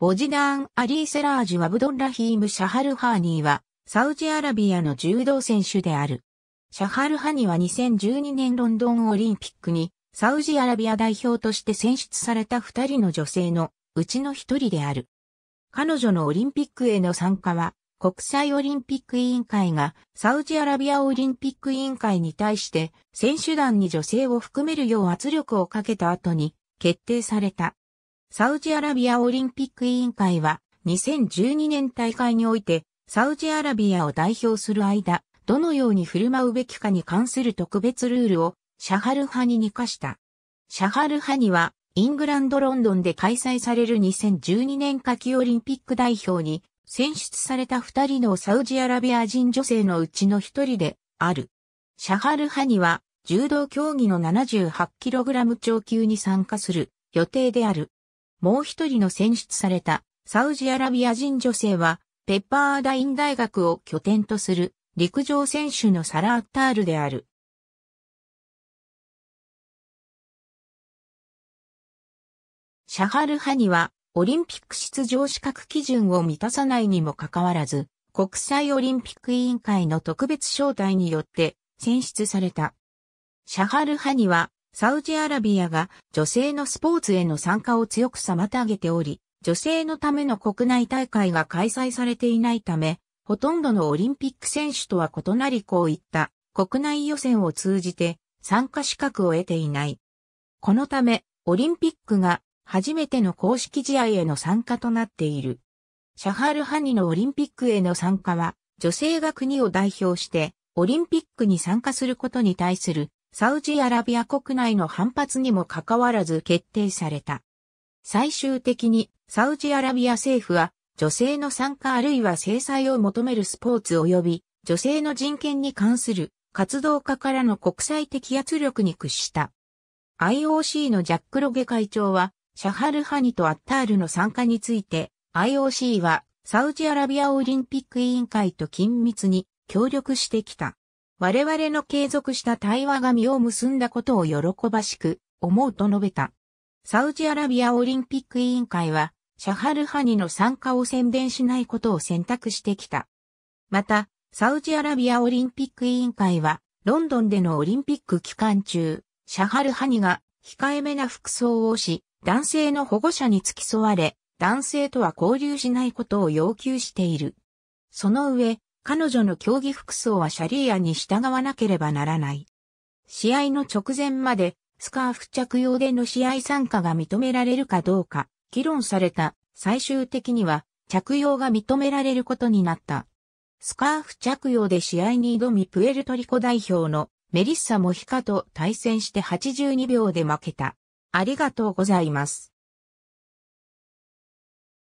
ボジダーン・アリー・セラージュ・アブドンラヒーム・シャハルハーニーは、サウジアラビアの柔道選手である。シャハルハニーは2012年ロンドンオリンピックに、サウジアラビア代表として選出された二人の女性のうちの一人である。彼女のオリンピックへの参加は、国際オリンピック委員会がサウジアラビアオリンピック委員会に対して選手団に女性を含めるよう圧力をかけた後に決定されたサウジアラビアオリンピック委員会は2012年大会においてサウジアラビアを代表する間、どのように振る舞うべきかに関する特別ルールをシャハル派に課した。シャハル派にはイングランドロンドンで開催される2012年夏季オリンピック代表に選出された二人のサウジアラビア人女性のうちの一人である。シャハル派には柔道競技の 78kg 超級に参加する予定である。もう一人の選出されたサウジアラビア人女性は、ペッパーダイン大学を拠点とする陸上選手のサラ・アッタールである。シャハルハニは、オリンピック出場資格基準を満たさないにもかかわらず、国際オリンピック委員会の特別招待によって選出された。シャハルハニは、サウジアラビアが女性のスポーツへの参加を強く妨げており、女性のための国内大会が開催されていないため、ほとんどのオリンピック選手とは異なりこういった国内予選を通じて参加資格を得ていない。このため、オリンピックが初めての公式試合への参加となっている。シャハルハニのオリンピックへの参加は、女性が国を代表して、オリンピックに参加することに対するサウジアラビア国内の反発にもかかわらず決定された。最終的にサウジアラビア政府は女性の参加あるいは制裁を求めるスポーツ及び女性の人権に関する活動家からの国際的圧力に屈した。IOC のジャック・ロゲ会長はシャハル・ハニとアッタールの参加について IOC はサウジアラビアオリンピック委員会と緊密に協力してきた。我々の継続した対話が実を結んだことを喜ばしく思うと述べた。サウジアラビアオリンピック委員会は、シャハルハニの参加を宣伝しないことを選択してきた。また、サウジアラビアオリンピック委員会は、ロンドンでのオリンピック期間中、シャハルハニが控えめな服装をし、男性の保護者に付き添われ、男性とは交流しないことを要求している。その上、彼女の競技服装はシャリーアに従わなければならない。試合の直前までスカーフ着用での試合参加が認められるかどうか議論された最終的には着用が認められることになった。スカーフ着用で試合に挑みプエルトリコ代表のメリッサ・モヒカと対戦して82秒で負けた。ありがとうございます。